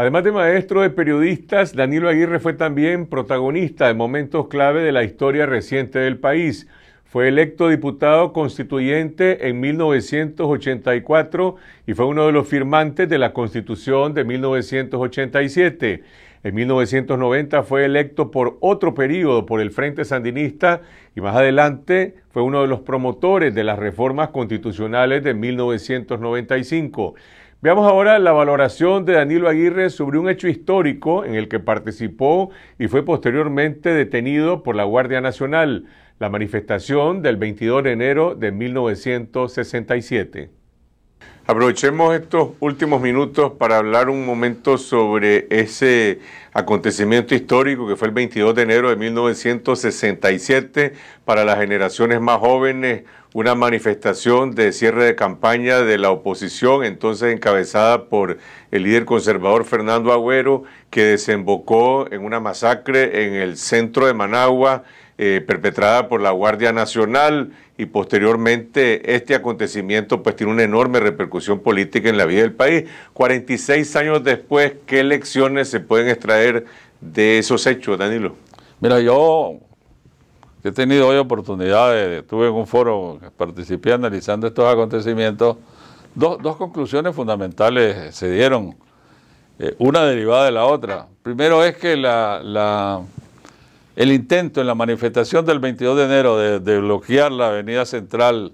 Además de maestro de periodistas, Danilo Aguirre fue también protagonista de momentos clave de la historia reciente del país. Fue electo diputado constituyente en 1984 y fue uno de los firmantes de la Constitución de 1987. En 1990 fue electo por otro período por el Frente Sandinista y más adelante fue uno de los promotores de las reformas constitucionales de 1995. Veamos ahora la valoración de Danilo Aguirre sobre un hecho histórico en el que participó y fue posteriormente detenido por la Guardia Nacional, la manifestación del 22 de enero de 1967. Aprovechemos estos últimos minutos para hablar un momento sobre ese acontecimiento histórico que fue el 22 de enero de 1967 para las generaciones más jóvenes, una manifestación de cierre de campaña de la oposición, entonces encabezada por el líder conservador Fernando Agüero, que desembocó en una masacre en el centro de Managua, eh, perpetrada por la Guardia Nacional y posteriormente este acontecimiento pues tiene una enorme repercusión política en la vida del país. 46 años después, ¿qué lecciones se pueden extraer? de esos hechos, Danilo? Mira, yo he tenido hoy oportunidades, estuve en un foro, participé analizando estos acontecimientos. Dos, conclusiones fundamentales se dieron, eh, una derivada de la otra. Primero es que el intento en la manifestación del 22 de enero de, bloquear la avenida central,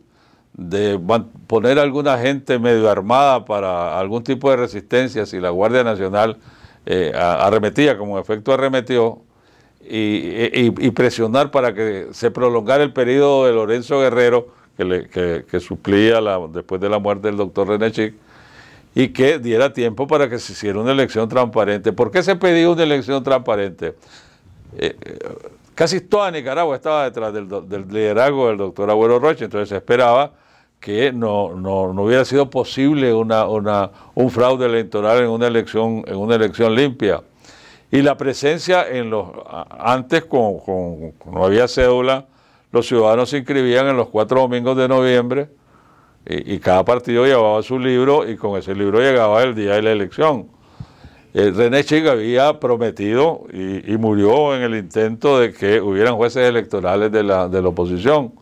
de poner alguna gente medio armada para algún tipo de resistencia si la Guardia Nacional eh, arremetía como efecto arremetió y, presionar para que se prolongara el periodo de Lorenzo Guerrero, que, suplía después de la muerte del doctor René Chic, y que diera tiempo para que se hiciera una elección transparente. ¿Por qué se pedía una elección transparente? Eh, casi toda Nicaragua estaba detrás del, del liderazgo del doctor Abuelo Roche, entonces se esperaba que no, no, hubiera sido posible una, una, un fraude electoral en una elección, en una elección limpia. Y la presencia en los antes con, no había cédula, los ciudadanos se inscribían en los cuatro domingos de noviembre y, cada partido llevaba su libro y con ese libro llegaba el día de la elección. Eh, René Chig había prometido y, y, murió en el intento de que hubieran jueces electorales de la, de la oposición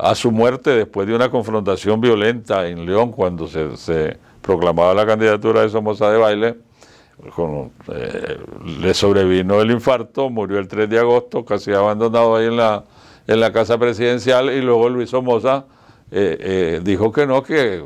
a su muerte después de una confrontación violenta en León cuando se, proclamaba la candidatura de Somoza de Baile. Eh, le sobrevino el infarto, murió el 3 de agosto, casi abandonado ahí en la, en la casa presidencial, y luego Luis Somoza eh, eh, dijo que no, que,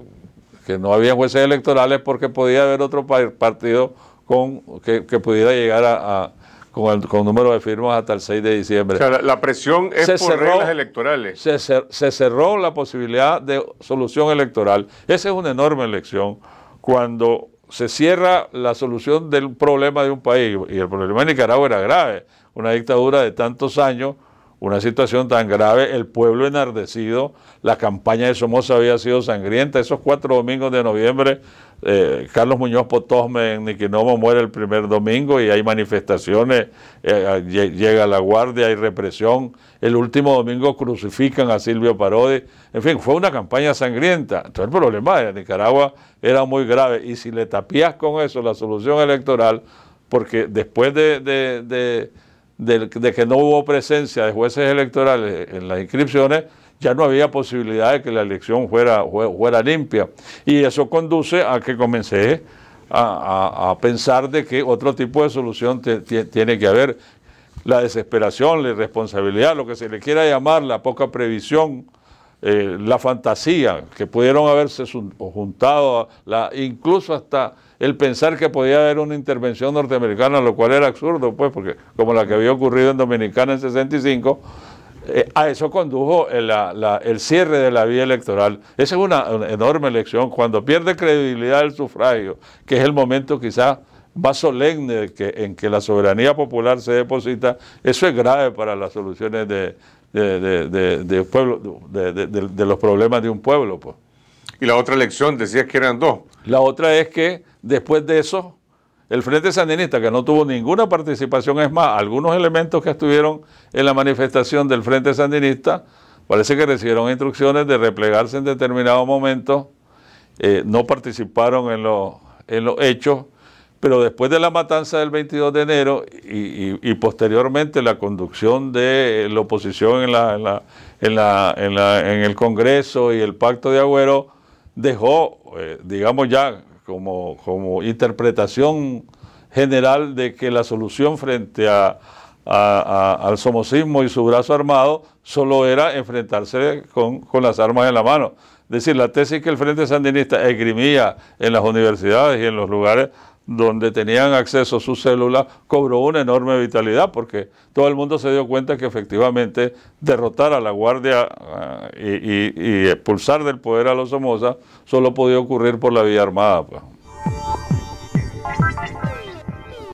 no había jueces electorales porque podía haber otro partido con, que, pudiera llegar a con, el, número de firmas hasta el 6 de diciembre. O sea, la, presión es se por reglas electorales. Se, se, cerró la posibilidad de solución electoral. Esa es una enorme elección. Cuando se cierra la solución del problema de un país, y el problema de Nicaragua era grave, una dictadura de tantos años una situación tan grave, el pueblo enardecido, la campaña de Somoza había sido sangrienta, esos cuatro domingos de noviembre, eh, Carlos Muñoz Potosme en Niquinomo muere el primer domingo y hay manifestaciones, eh, ah, llega la guardia, hay represión, el último domingo crucifican a Silvio Parodi, en fin, fue una campaña sangrienta, entonces el problema de Nicaragua era muy grave y si le tapías con eso la solución electoral, porque después de de, que no hubo presencia de jueces electorales en las inscripciones, ya no había posibilidad de que la elección fuera, fuera limpia. Y eso conduce a que comencé a, pensar de que otro tipo de solución tiene que haber. La desesperación, la irresponsabilidad, lo que se le quiera llamar, la poca previsión, eh, la fantasía, que pudieron haberse juntado, incluso hasta el pensar que podía haber una intervención norteamericana, lo cual era absurdo, pues, porque como la que había ocurrido en Dominicana en 65, eh, a eso condujo el, cierre de la vía electoral. Esa es una, enorme elección. Cuando pierde credibilidad el sufragio, que es el momento quizás más solemne en que la soberanía popular se deposita, eso es grave para las soluciones de, de, pueblo, de, los problemas de un pueblo. Pues. Y la otra elección, decías que eran dos. La otra es que después de eso, el Frente Sandinista, que no tuvo ninguna participación, es más, algunos elementos que estuvieron en la manifestación del Frente Sandinista, parece que recibieron instrucciones de replegarse en determinado momento, eh, no participaron en, lo, en los hechos pero después de la matanza del 22 de enero y, posteriormente la conducción de la oposición en, en, el Congreso y el pacto de Agüero, dejó, eh, digamos ya, como, interpretación general de que la solución frente a, al somocismo y su brazo armado solo era enfrentarse con, con, las armas en la mano. Es decir, la tesis que el Frente Sandinista esgrimía en las universidades y en los lugares donde tenían acceso a sus células, cobró una enorme vitalidad porque todo el mundo se dio cuenta que efectivamente derrotar a la guardia ah, y, expulsar del poder a los Somoza solo podía ocurrir por la vía armada. Pues.